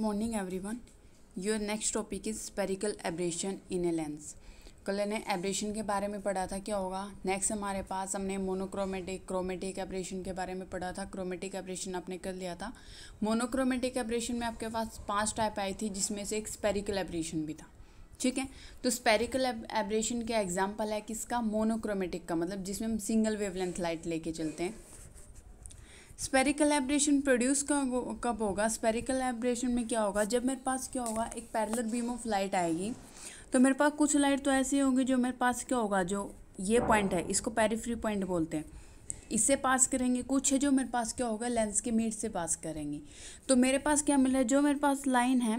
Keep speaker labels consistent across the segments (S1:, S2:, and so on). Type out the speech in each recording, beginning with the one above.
S1: morning everyone your next topic is spherical aberration in a lens कल ने abrasion के बारे में पढ़ा था क्या होगा नेक्स्ट हमारे पास हमने मोनोक्रोमेटिक क्रोमेटिक एब्रेशन के बारे में पढ़ा था क्रोमेटिक एब्रेशन आपने कर लिया था मोनोक्रोमेटिक एब्रेशन में आपके पास पांच टाइप आई थी जिसमें से एक स्पेरिकल एब्रेशन भी था ठीक है तो स्पेरिकल एब्रेशन का एग्जाम्पल है किसका मोनोक्रोमेटिक का मतलब जिसमें हम सिंगल वेवलेंथ लाइट लेके चलते हैं स्पेरिकल एब्रेशन प्रोड्यूस कब होगा स्पेरिकल एब्रेशन में क्या होगा जब मेरे पास क्या होगा एक पैरलर बीम ऑफ लाइट आएगी तो मेरे पास कुछ लाइट तो ऐसी होगी जो मेरे पास क्या होगा जो ये पॉइंट है इसको पेरीफ्री पॉइंट बोलते हैं इससे पास करेंगे कुछ है जो मेरे पास क्या होगा लेंस के मीट से पास करेंगे तो मेरे पास क्या मिल रहा है जो मेरे पास लाइन है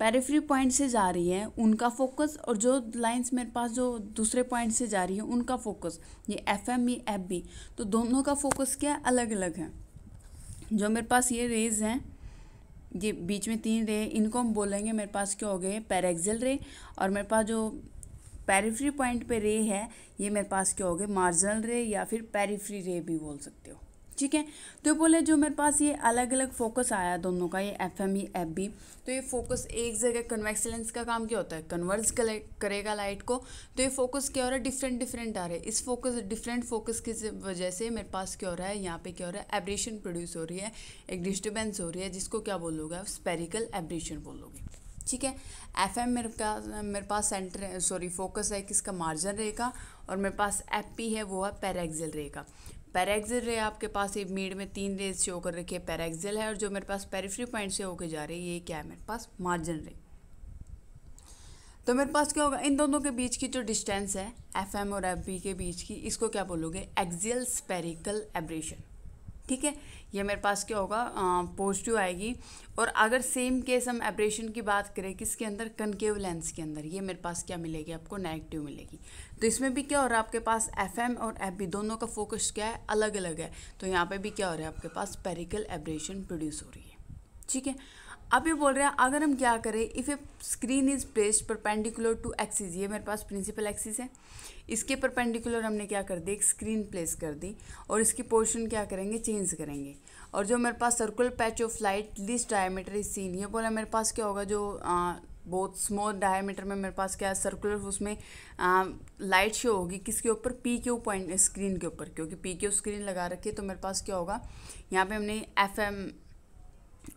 S1: पेरीफ्री पॉइंट से जा रही है उनका फोकस और जो लाइंस मेरे पास जो दूसरे पॉइंट से जा रही है उनका फोकस ये एफ एम ये एफ बी तो दोनों का फोकस क्या अलग अलग है जो मेरे पास ये रेज हैं ये बीच में तीन रे इनको हम बोलेंगे मेरे पास क्या हो गए पैरेक्सल रे और मेरे पास जो पेरीफ्री पॉइंट पे रे है ये मेरे पास क्या हो गए मार्जिनल रे या फिर पेरीफ्री रे भी बोल सकते हो ठीक है तो बोले जो मेरे पास ये अलग अलग फोकस आया दोनों का ये एफ एम ही एफ बी तो ये फोकस एक जगह कन्वेक्स लेंस का काम क्या होता है कन्वर्स करेगा लाइट को तो ये फोकस क्या हो रहा है डिफरेंट डिफरेंट आ रहे हैं इस फोकस डिफरेंट फोकस की वजह से मेरे पास क्या हो रहा है यहाँ पे क्या हो रहा है एब्रेशन प्रोड्यूस हो रही है एक डिस्टर्बेंस हो रही है जिसको क्या बोलोगे आप स्पेरिकल एब्रेशन बोलोगे ठीक है एफ एम मेरे पास मेरे पास सेंटर सॉरी फोकस है किसका मार्जन रहेगा और मेरे पास एफ पी है वो है पैराक्सल रहेगा पैराक्सिल रे आपके पास ये मीड में तीन रेज शो कर रखी है है और जो मेरे पास पेरीफ्री पॉइंट से होके जा रही है ये क्या है मेरे पास मार्जिन रे तो मेरे पास क्या होगा इन दोनों के बीच की जो डिस्टेंस है एफ और एफ के बीच की इसको क्या बोलोगे एक्जियल स्पेरिकल एब्रेशन ठीक है ये मेरे पास क्या होगा पॉजिटिव आएगी और अगर सेम केस हम एब्रेशन की बात करें किसके अंदर कनकेव लेंस के अंदर ये मेरे पास क्या मिलेगी आपको नेगेटिव मिलेगी तो इसमें भी क्या हो रहा है आपके पास एफ एम और एफ बी दोनों का फोकस क्या है अलग अलग है तो यहाँ पे भी क्या हो रहा है आपके पास पेरिकल एब्रेशन प्रोड्यूस हो रही है ठीक है अब ये बोल रहे हैं अगर हम क्या करें if a screen is placed perpendicular to axis ये मेरे पास प्रिंसिपल एक्सिस है इसके परपेंडिकुलर हमने क्या कर दी एक स्क्रीन प्लेस कर दी और इसकी पोर्शन क्या करेंगे चेंज करेंगे और जो मेरे पास circular patch of light least diameter is seen ये बोला मेरे पास क्या होगा जो आ, बहुत स्मॉल डायमीटर में मेरे पास क्या है सर्कुलर उसमें लाइट शो होगी किसके ऊपर पी क्यू पॉइंट स्क्रीन के ऊपर क्योंकि पी क्यू स्क्रीन लगा रखी है तो मेरे पास क्या होगा यहाँ पे हमने एफ एम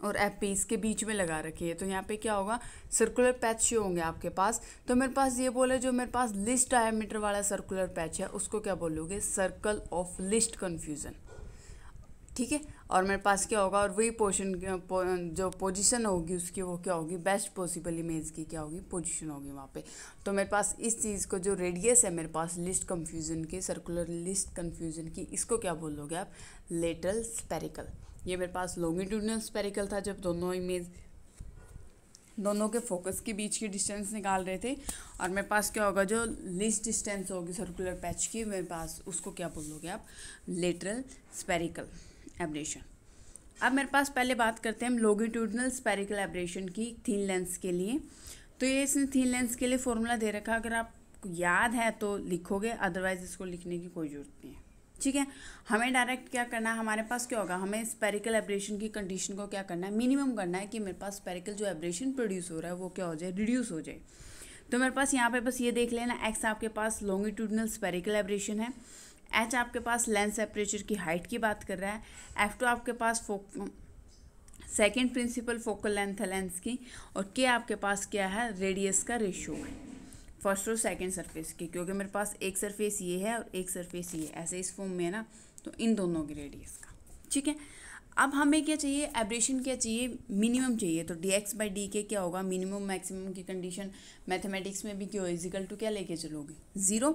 S1: और एफ पीस के बीच में लगा रखी है तो यहाँ पे क्या होगा सर्कुलर पैच शो होंगे आपके पास तो मेरे पास ये बोले जो मेरे पास लिस्ट डायमीटर वाला सर्कुलर पैच है उसको क्या बोलोगे सर्कल ऑफ लिस्ट कन्फ्यूज़न ठीक है और मेरे पास क्या होगा और वही पोर्शन जो पोजीशन होगी उसकी वो क्या होगी बेस्ट पॉसिबल इमेज की क्या होगी पोजीशन होगी वहाँ पे तो मेरे पास इस चीज़ को जो रेडियस है मेरे पास लिस्ट कंफ्यूजन की सर्कुलर लिस्ट कंफ्यूजन की इसको क्या बोलोगे आप लेटरल स्पेरिकल ये मेरे पास लॉन्गिट्यूडनल स्पेरिकल था जब दोनों इमेज दोनों के फोकस के बीच की डिस्टेंस निकाल रहे थे और मेरे पास क्या होगा जो लिस्ट डिस्टेंस होगी सर्कुलर पैच की मेरे पास उसको क्या बोलोगे आप लेटरल स्पेरिकल एब्रेशन अब मेरे पास पहले बात करते हैं हम लॉन्गिट्यूडनल स्पेरिकल एब्रेशन की थीन लेंस के लिए तो ये इसने थीन लेंस के लिए फॉर्मूला दे रखा अगर आप याद है तो लिखोगे अदरवाइज़ इसको लिखने की कोई ज़रूरत नहीं है ठीक है हमें डायरेक्ट क्या करना है हमारे पास क्या होगा हमें स्पेरिकल एब्रेशन की कंडीशन को क्या करना है मिनिमम करना है कि मेरे पास स्पेरिकल जो एब्रेशन प्रोड्यूस हो रहा है वो क्या हो जाए रिड्यूस हो जाए तो मेरे पास यहाँ पे बस ये देख लेना एक्स आपके पास लॉन्गिट्यूडनल स्पेरिकल एब्रेशन है एच आपके पास लेंस एपरेचर की हाइट की बात कर रहा है एफ टू आपके पास फोक सेकेंड प्रिंसिपल फोकल लेंथ है लेंस की और के आपके पास क्या है रेडियस का रेशियो है फर्स्ट और सेकंड सरफेस के क्योंकि मेरे पास एक सरफेस ये है और एक सरफेस ये ऐसे इस फॉर्म में है ना तो इन दोनों के रेडियस का ठीक है अब हमें क्या चाहिए एब्रेशन क्या चाहिए मिनिमम चाहिए तो डी एक्स बाई डी के क्या होगा मिनिमम मैक्सिमम की कंडीशन मैथमेटिक्स में भी क्यों इजिकल टू क्या लेके चलोगे ज़ीरो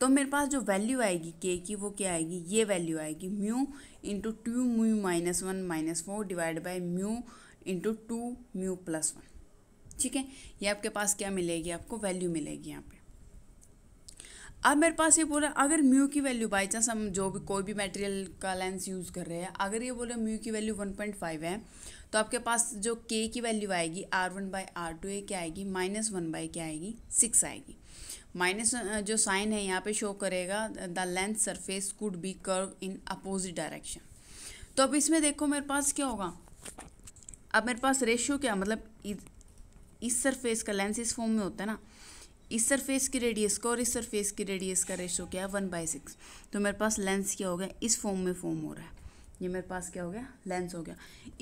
S1: तो मेरे पास जो वैल्यू आएगी के की वो क्या आएगी ये वैल्यू आएगी mu into two mu minus one minus four divide by mu into two mu plus one ठीक है ये आपके पास क्या मिलेगी आपको वैल्यू मिलेगी यहाँ पे अब मेरे पास ये बोला अगर म्यू की वैल्यू बाई चांस हम जो भी कोई भी मटेरियल का लेंस यूज़ कर रहे हैं अगर ये बोला म्यू की वैल्यू वन पॉइंट फाइव है तो आपके पास जो के की वैल्यू आएगी R one by R two ए क्या आएगी माइनस वन बाई क्या आएगी सिक्स आएगी माइनस जो साइन है यहाँ पे शो करेगा the length surface could be curve in opposite direction तो अब इसमें देखो मेरे पास क्या होगा अब मेरे पास रेशियो क्या मतलब इस सरफेस का लेंस इस फॉर्म में होता है ना इस सरफेस की रेडियस का और इस सरफेस की रेडियस का रेशो क्या है वन बाई सिक्स तो मेरे पास लेंस क्या हो गया इस फॉर्म में फॉर्म हो रहा है ये मेरे पास क्या हो गया लेंस हो गया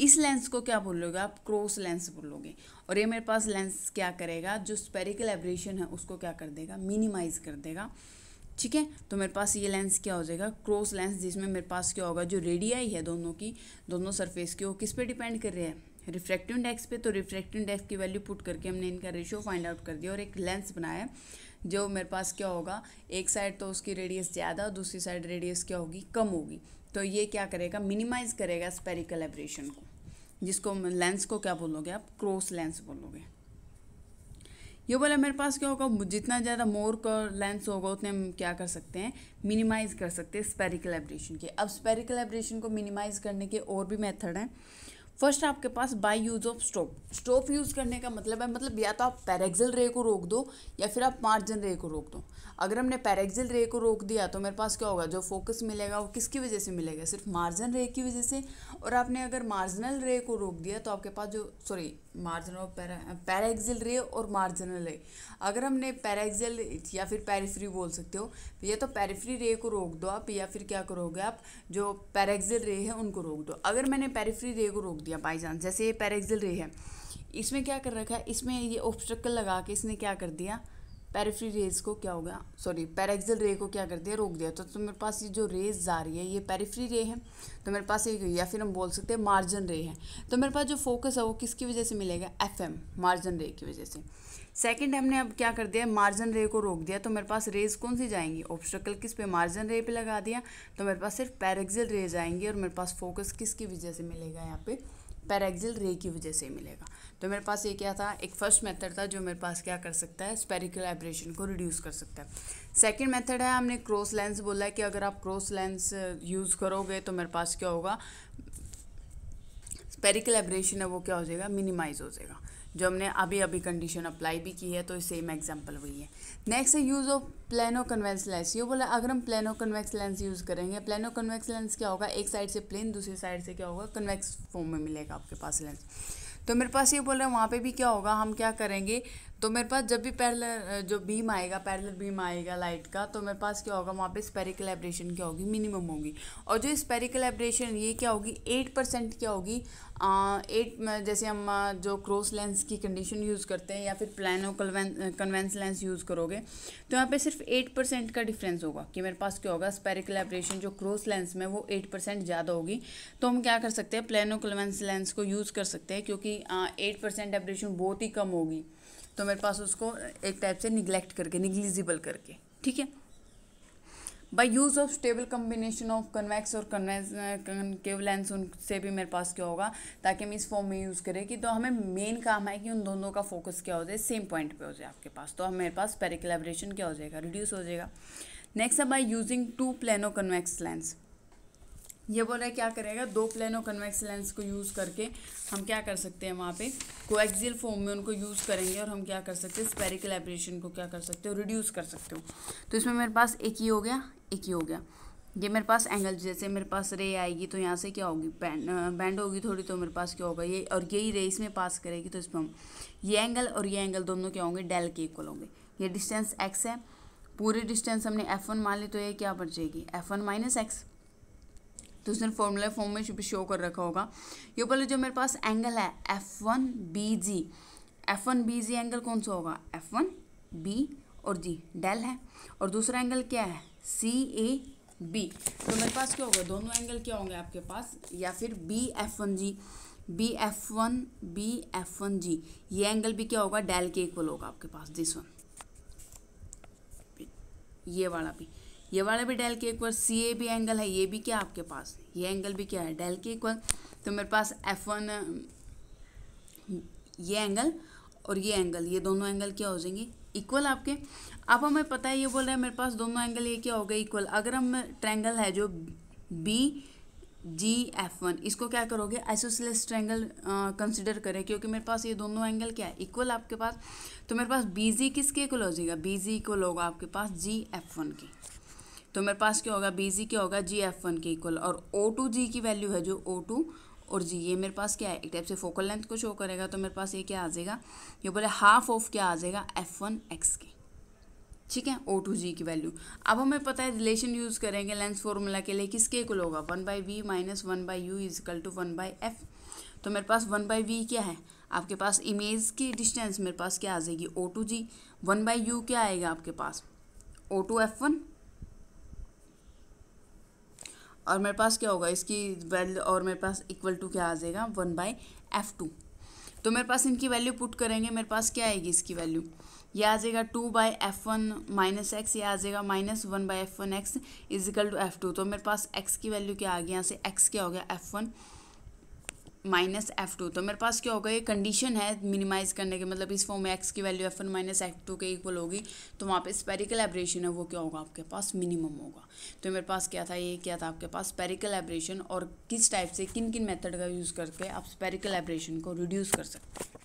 S1: इस लेंस को क्या बोलोगे आप क्रॉस लेंस बोलोगे और ये मेरे पास लेंस क्या करेगा जो स्पेरिकल एब्रेशन है उसको क्या कर देगा मिनिमाइज कर देगा ठीक है तो मेरे पास ये लेंस क्या हो जाएगा क्रॉस लेंस जिसमें मेरे पास क्या होगा जो रेडियाई है दोनों की दोनों सरफेस की वो किस पे डिपेंड कर रहे हैं रिफ्रैक्टिव इंडेक्स पे तो रिफ्रैक्टिव इंडेक्स की वैल्यू पुट करके हमने इनका रेशियो फाइंड आउट कर दिया और एक लेंस बनाया जो मेरे पास क्या होगा एक साइड तो उसकी रेडियस ज़्यादा और दूसरी साइड रेडियस क्या होगी कम होगी तो ये क्या करेगा मिनिमाइज़ करेगा स्पेरिकल एब्रेशन को जिसको लेंस को क्या बोलोगे आप क्रॉस लेंस बोलोगे ये बोला मेरे पास क्या होगा जितना ज़्यादा मोर का लेंस होगा उतने हम क्या कर सकते हैं मिनिमाइज़ कर सकते हैं स्पेरिकल एब्रेशन के अब स्पेरिकल एब्रेशन को मिनिमाइज़ करने के और भी मेथड हैं फर्स्ट आपके पास by use of stop stop use करने का मतलब है मतलब या तो आप पैरेक्सल रे को रोक दो या फिर आप मार्जिन रे को रोक दो अगर हमने पैरेक्सल रे को रोक दिया तो मेरे पास क्या होगा जो फोकस मिलेगा वो किसकी वजह से मिलेगा सिर्फ मार्जिन रे की वजह से और आपने अगर मार्जिनल रे को रोक दिया तो आपके पास जो सॉरी मार्जिन और पैराक्सिल रे और मार्जिनल रे अगर हमने पैराक्सिल या फिर पैरिफ्री बोल सकते हो तो या तो पैरिफ्री रे को रोक दो आप या फिर क्या करोगे आप जो पैराक्सिल रे है उनको रोक दो अगर मैंने पैरिफ्री रे को रोक दिया बाई चांस जैसे ये पैरेक्सिल रे है इसमें क्या कर रखा है इसमें ये ऑब्स्ट्रकल लगा के इसने क्या कर दिया पैरेफ्री रेज को क्या होगा सॉरी पैरेक्सिल रे को क्या कर दिया रोक दिया तो, तो मेरे पास ये जो रेज जा रही है ये पैरेफ्री रे है तो मेरे पास एक या फिर हम बोल सकते हैं मार्जन रे है तो मेरे पास जो फोकस है वो किसकी वजह से मिलेगा एफ मार्जन रे की वजह से सेकंड हमने अब क्या कर दिया मार्जिन रे को रोक दिया तो मेरे पास रेज कौन सी जाएंगी ऑब्स्टकल किस पे मार्जिन रे पे लगा दिया तो मेरे पास सिर्फ पैरेक्सिल रे जाएंगी और मेरे पास फोकस किसकी वजह से मिलेगा यहाँ पे पैरेक्सिल रे की वजह से मिलेगा तो मेरे पास ये क्या था एक फर्स्ट मेथड था जो मेरे पास क्या कर सकता है स्पेरिकल एब्रेशन को रिड्यूस कर सकता है सेकेंड मेथड है हमने क्रॉस लेंस बोला है कि अगर आप क्रॉस लेंस यूज़ करोगे तो मेरे पास क्या होगा पेरिकलेब्रेशन है वो क्या हो जाएगा मिनिमाइज हो जाएगा जो हमने अभी अभी कंडीशन अप्लाई भी की है तो सेम एग्जांपल वही है नेक्स्ट है use of plano convex lens ये बोला अगर हम प्लेनो कन्वेक्स लेंस यूज़ करेंगे प्लेनो कन्वेक्स लेंस क्या होगा एक साइड से प्लेन दूसरी साइड से क्या होगा कन्वेक्स फॉर्म में मिलेगा आपके पास लेंस तो मेरे पास ये बोल रहे हैं वहाँ पे भी क्या होगा हम क्या करेंगे तो मेरे पास जब भी पैरलर जो बीम आएगा पैरलर बीम आएगा लाइट का तो मेरे पास क्या होगा वहाँ पे स्पेरिकल एब्रेशन क्या होगी मिनिमम होगी और जो स्पेरिकल एब्रेशन ये क्या होगी एट परसेंट क्या होगी एट जैसे हम जो क्रॉस लेंस की कंडीशन यूज़ करते हैं या फिर प्लानो कन्वेंस लेंस यूज़ करोगे तो यहाँ पे सिर्फ एट परसेंट का डिफरेंस होगा कि मेरे पास क्या होगा स्पेरिकल एब्रेशन जो क्रॉस लेंस में वो एट परसेंट ज़्यादा होगी तो हम क्या कर सकते हैं प्लानो कन्वेंस लेंस को यूज़ कर सकते हैं क्योंकि एट परसेंट एब्रेशन बहुत ही कम होगी तो मेरे पास उसको एक टाइप से निगलेक्ट करके निग्लिजिबल करके ठीक है by use of stable combination of convex और कन्केव लेंस उनसे भी मेरे पास क्या होगा ताकि हम इस फॉर्म में यूज़ करें कि तो हमें मेन काम है कि उन दोनों का फोकस क्या हो जाए सेम पॉइंट पे हो जाए आपके पास तो हमारे पास पेरिकलेबरेशन क्या हो जाएगा रिड्यूस हो जाएगा नेक्स्ट है by using two plano convex lens ये बोल रहे है क्या करेगा दो प्लेनो कन्वेक्स लेंस को यूज़ करके हम क्या कर सकते हैं वहाँ पे कोएक्सियल फॉर्म में उनको यूज़ करेंगे और हम क्या कर सकते हैं स्पेरिकल एब्रेशन को क्या कर सकते हो रिड्यूस कर सकते हो तो इसमें मेरे पास एक ही हो गया एक ही हो गया ये मेरे पास एंगल जैसे मेरे पास रे आएगी तो यहाँ से क्या होगी बैंड बैंड होगी थोड़ी तो मेरे पास क्या होगा ये और यही रे इसमें पास करेगी तो इसमें हम ये एंगल और ये एंगल दोनों क्या होंगे डेल के इक्वल होंगे ये डिस्टेंस एक्स है पूरी डिस्टेंस हमने एफ वन मान ली तो ये क्या बच जाएगी एफ वन माइनस एक्स तो उसने फॉर्मूला फॉर्म में शो कर रखा होगा ये बोले जो मेरे पास एंगल है F one B G F one B G angle कौन सा होगा एफ वन बी और जी डेल है और दूसरा एंगल क्या है सी ए बी तो मेरे पास क्या होगा दोनों एंगल क्या होंगे आपके पास या फिर B F one G B F one B F one G ये एंगल भी क्या होगा डेल के इक्वल होगा आपके पास दिस वन ये वाला भी ये वाला भी डेल के इक्वल सी ए भी एंगल है ये भी क्या आपके पास ये एंगल भी क्या है डेल के इक्वल तो मेरे पास एफ वन ये एंगल और ये एंगल ये दोनों एंगल क्या हो जाएंगे इक्वल आपके अब हमें पता है ये बोल रहे हैं मेरे पास दोनों एंगल ये क्या हो गए इक्वल अगर हम ट्रैंगल है जो बी जी एफ वन इसको क्या करोगे आइसोसिलेस ट्रैंगल कंसिडर करें क्योंकि मेरे पास ये दोनों एंगल क्या है इक्वल आपके पास तो मेरे पास बी जी किसके इक्वल हो जाएगा बी जी इक्वल होगा आपके पास जी एफ वन के तो मेरे पास क्या होगा बी जी क्या होगा जी एफ वन के इक्वल और ओ टू जी की वैल्यू है जो ओ टू और जी ये मेरे पास क्या है एक टाइप से फोकल लेंथ को शो करेगा तो मेरे पास ये क्या आ जाएगा ये बोले हाफ ऑफ क्या आ जाएगा एफ वन एक्स के ठीक है ओ टू जी की वैल्यू अब हमें पता है रिलेशन यूज़ करेंगे लेंस फॉर्मूला के लिए किसके इक्वल होगा one by V minus one by U equal to one by F तो मेरे पास वन बाई वी क्या है आपके पास इमेज की डिस्टेंस मेरे पास क्या आ जाएगी O two G one by U क्या आएगा आपके पास ओ टू एफ वन और मेरे पास क्या होगा इसकी वैल्यू और मेरे पास इक्वल टू क्या आ जाएगा वन बाई एफ़ टू तो मेरे पास इनकी वैल्यू पुट करेंगे मेरे पास क्या आएगी इसकी वैल्यू ये आ जाएगा two by F one minus X ये आ जाएगा minus one by F one X equal to F two तो मेरे पास एक्स की वैल्यू क्या आ गई यहाँ से एक्स क्या हो गया F one minus F two तो मेरे पास क्या होगा ये कंडीशन है मिनिमाइज़ करने के मतलब इस फॉर्म में एक्स की value F one minus F two के इक्वल होगी तो वहाँ पे स्पेरिकल एब्रेशन है वो क्या होगा आपके पास मिनिमम होगा तो मेरे पास क्या था ये क्या था आपके पास स्पेरिकल एब्रेशन और किस टाइप से किन किन मेथड का यूज़ करके आप स्पेरिकल एब्रेशन को रिड्यूस कर सकते हैं